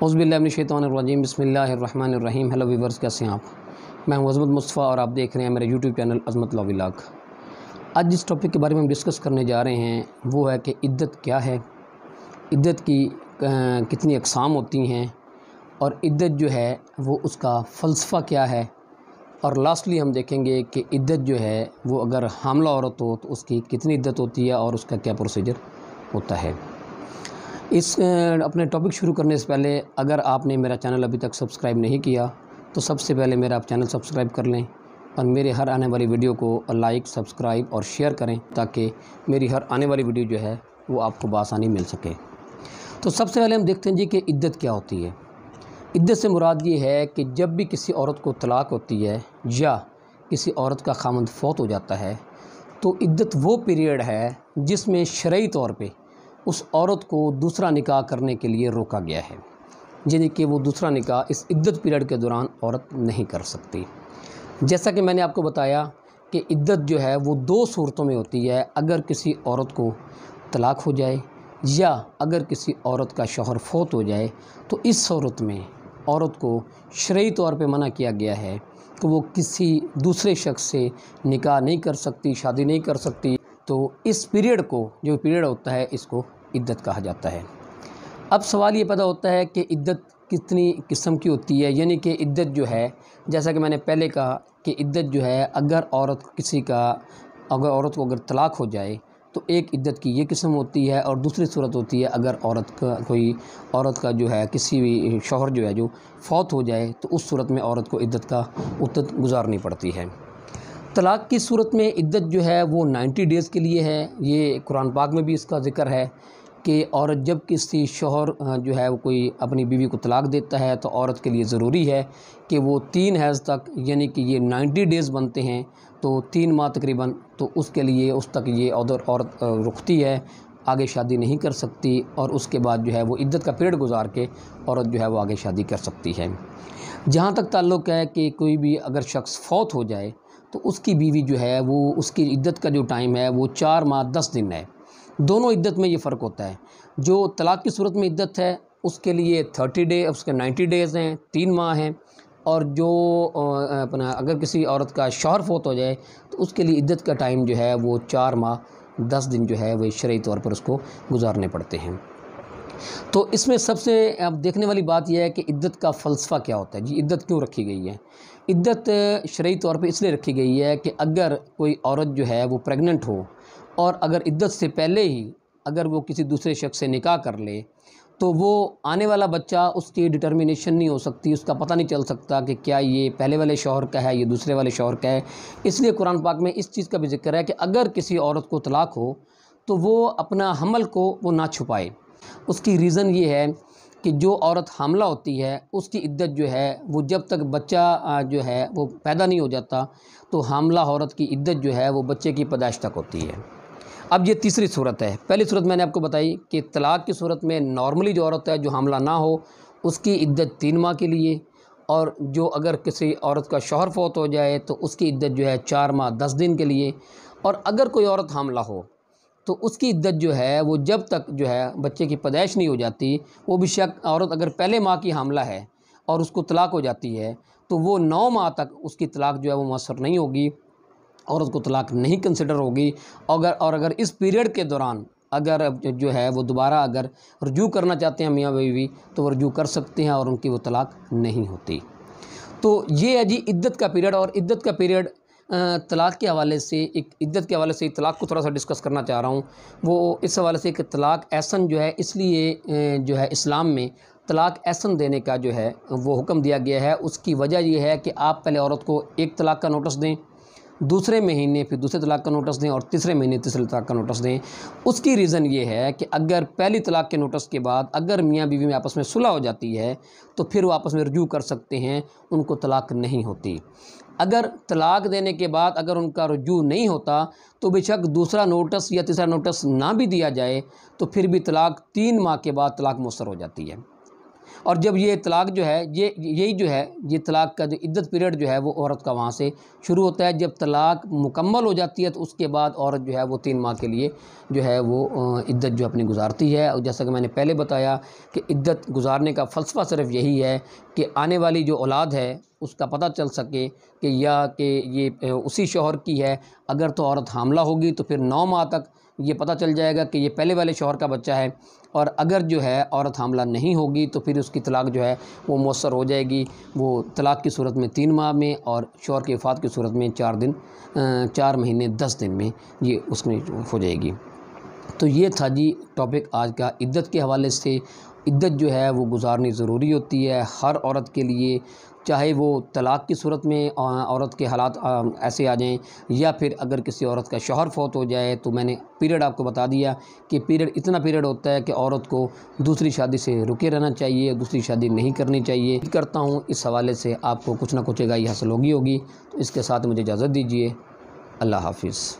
हौसबिल्लाशैतरजीम बसमीम hello viewers कैसे हैं आप मैं हूं अजमत मुस्तफ़ा और आप देख रहे हैं मेरे यूट्यूब चैनल अजमत लॉविलाग आज जिस टॉपिक के बारे में हम डिस्कस करने जा रहे हैं वो है कि इद्दत क्या है इद्दत की कितनी अकसाम होती हैं और इद्दत जो है वो उसका फ़लसफ़ा क्या है और लास्टली हम देखेंगे कि इद्दत जो है वो अगर हमला औरत हो तो उसकी कितनी इद्दत होती है और उसका क्या प्रोसीजर होता है इस अपने टॉपिक शुरू करने से पहले अगर आपने मेरा चैनल अभी तक सब्सक्राइब नहीं किया तो सबसे पहले मेरा आप चैनल सब्सक्राइब कर लें और मेरे हर आने वाली वीडियो को लाइक सब्सक्राइब और शेयर करें ताकि मेरी हर आने वाली वीडियो जो है वो आपको बसानी मिल सके तो सबसे पहले हम देखते हैं जी कि इद्दत क्या होती है इद्दत से मुराद ये है कि जब भी किसी औरत को तलाक होती है या किसी औरत का खामद फौत हो जाता है तो इद्दत वो पीरियड है जिसमें शर्य तौर पर उस औरत को दूसरा निकाह करने के लिए रोका गया है यानी कि वो दूसरा निकाह इस इद्दत पीरियड के दौरान औरत नहीं कर सकती जैसा कि मैंने आपको बताया कि इद्दत जो है वो दो सूरतों में होती है अगर किसी औरत को तलाक हो जाए या अगर किसी औरत का शोहर फोत हो जाए तो इस सूरत में औरत को शर्य तौर पे मना किया गया है कि वो किसी दूसरे शख्स से निकाह नहीं कर सकती शादी नहीं कर सकती तो इस पीरियड को जो पीरियड होता है इसको इद्दत कहा जाता है अब सवाल ये पता होता है कि इद्दत कितनी किस्म की होती है यानी कि इद्दत जो है जैसा कि मैंने पहले कहा कि इद्दत जो है अगर औरत किसी का अगर औरत को अगर तलाक़ हो जाए तो एक इद्दत की ये किस्म होती है और दूसरी सूरत होती है अगर औरत का कोई औरत का जो है किसी भी शोहर जो है जो फौत हो जाए तो उस सूरत में औरत को इद्दत का उद्दत गुजारनी पड़ती है तलाक़ की सूरत में इद्दत जो है वो नाइन्टी डेज़ के लिए है ये कुरान पाक में भी इसका ज़िक्र है कि औरत जब किसी शोहर जो है वो कोई अपनी बीवी को तलाक देता है तो औरत के लिए ज़रूरी है कि वो तीन हैज़ तक यानी कि ये नाइन्टी डेज़ बनते हैं तो तीन माह तकरीबन तो उसके लिए उस तक ये औदर औरत रुकती है आगे शादी नहीं कर सकती और उसके बाद जो है वो इद्दत का पीरियड गुजार के औरत जो है वो आगे शादी कर सकती है जहाँ तक ताल्लुक़ है कि कोई भी अगर शख्स फौत हो जाए तो उसकी बीवी जो है वो उसकी इद्दत का जो टाइम है वो चार माह दस दिन है दोनों इद्दत में ये फ़र्क होता है जो तलाक़ की सूरत में इद्दत है उसके लिए थर्टी डे उसके नाइन्टी डेज़ हैं तीन माह हैं और जो अपना अगर किसी औरत का शौहर फोत हो जाए तो उसके लिए इद्दत का टाइम जो है वो चार माह दस दिन जो है वह शरी तौर पर उसको गुजारने पड़ते हैं तो इसमें सबसे अब देखने वाली बात यह है कि इद्दत का फ़लसफ़ा क्या होता है जी इद्दत क्यों रखी गई है इद्दत शरी तौर पर इसलिए रखी गई है कि अगर कोई औरत जो है वो प्रेग्नेंट हो और अगर इद्दत से पहले ही अगर वो किसी दूसरे शख्स से निकाह कर ले तो वो आने वाला बच्चा उसकी डिटर्मिनेशन नहीं हो सकती उसका पता नहीं चल सकता कि क्या ये पहले वाले शोहर का है ये दूसरे वाले शोहर का है इसलिए कुरान पाक में इस चीज़ का भी जिक्र है कि अगर किसी औरत को तलाक हो तो वो अपना हमल को वो ना छुपाए उसकी रीज़न ये है कि जो औरत हमला होती है उसकी इद्दत जो है वो जब तक बच्चा जो है वो पैदा नहीं हो जाता तो हमला औरत की इद्दत जो है वो बच्चे की पैदाइश तक होती है अब ये तीसरी सूरत है पहली सूरत मैंने आपको बताई कि तलाक़ की सूरत में नॉर्मली जो औरत है जो हमला ना हो उसकी इद्दत तीन माह के लिए और जो अगर किसी औरत का शोहर फौत हो जाए तो उसकी इद्दत जो है चार माह दस दिन के लिए और अगर कोई औरत हमला हो तो उसकी इद्दत जो है वो जब तक जो है बच्चे की पैदाइश नहीं हो जाती वो भी शक औरत अगर पहले माह की हमला है और उसको तलाक हो जाती है तो वो नौ माह तक उसकी तलाक जो है वो मसर नहीं होगी औरत को तलाक़ नहीं कंसिडर होगी अगर और अगर इस पीरियड के दौरान अगर जो है वो दोबारा अगर रजू करना चाहते हैं मियाँ बीवी तो वो रजू कर सकते हैं और उनकी वो तलाक नहीं होती तो ये है जी इद्दत का पीरियड और इद्दत का पीरियड तलाक़ के हवाले से एक इद्दत के हवाले से तलाक़ को थोड़ा सा डिस्कस करना चाह रहा हूँ वो इस हवाले से कि तलाक़ एहसन जो है इसलिए जो है इस्लाम में तलाक़ एहसन देने का जो है वो हुक्म दिया गया है उसकी वजह यह है कि आप पहले औरत को एक तलाक़ का नोटिस दें दूसरे महीने फिर दूसरे तलाक का नोटिस दें और तीसरे महीने तीसरे तलाक का नोटिस दें उसकी रीज़न ये है कि अगर पहली तलाक के नोटिस के बाद अगर मियाँ बीवी में आपस में सुलह हो जाती है तो फिर वो आपस में रजू कर सकते हैं उनको तलाक नहीं होती अगर तलाक देने के बाद अगर उनका रजू नहीं होता तो बेशक दूसरा नोटिस या तीसरा नोटिस ना भी दिया जाए तो फिर भी तलाक तीन माह के बाद तलाक मौसर हो जाती है और जब ये तलाक़ जो है ये यही जो है ये तलाक़ का जो इद्दत पीरियड जो है वो औरत का वहाँ से शुरू होता है जब तलाक़ मुकम्मल हो जाती है तो उसके बाद औरत जो है वो तीन माह के लिए जो है वो इद्दत जो अपनी गुजारती है और जैसा कि मैंने पहले बताया कि इद्दत गुजारने का फ़लसफ़ा सिर्फ यही है कि आने वाली जो औलाद है उसका पता चल सके कि या कि ये उसी शोहर की है अगर तो औरत हामला होगी तो फिर नौ माह तक ये पता चल जाएगा कि ये पहले वाले शोहर का बच्चा है और अगर जो है औरत हमला नहीं होगी तो फिर उसकी तलाक जो है वो मौसर हो जाएगी वो तलाक की सूरत में तीन माह में और शोहर के वफात की सूरत में चार दिन चार महीने दस दिन में ये उसमें हो जाएगी तो ये था जी टॉपिक आज का इद्दत के हवाले से इद्दत जो है वो गुजारनी ज़रूरी होती है हर औरत के लिए चाहे वो तलाक़ की सूरत में औरत के हालात ऐसे आ जाएं या फिर अगर किसी औरत का शोहर फौत हो जाए तो मैंने पीरियड आपको बता दिया कि पीरियड इतना पीरियड होता है कि औरत को दूसरी शादी से रुके रहना चाहिए दूसरी शादी नहीं करनी चाहिए करता हूँ इस हवाले से आपको कुछ ना कुछ आगाही हासिल होगी होगी तो इसके साथ मुझे इजाज़त दीजिए अल्लाह हाफिज़